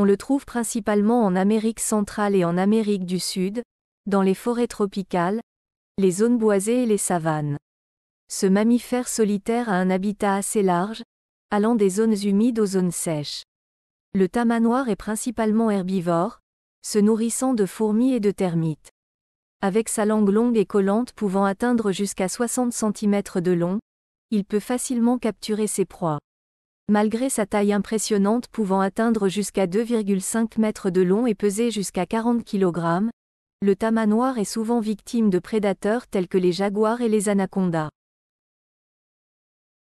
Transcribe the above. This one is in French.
On le trouve principalement en Amérique centrale et en Amérique du Sud, dans les forêts tropicales, les zones boisées et les savanes. Ce mammifère solitaire a un habitat assez large, allant des zones humides aux zones sèches. Le tamanoir est principalement herbivore, se nourrissant de fourmis et de termites. Avec sa langue longue et collante pouvant atteindre jusqu'à 60 cm de long, il peut facilement capturer ses proies. Malgré sa taille impressionnante pouvant atteindre jusqu'à 2,5 mètres de long et peser jusqu'à 40 kg, le tamanoir noir est souvent victime de prédateurs tels que les jaguars et les anacondas.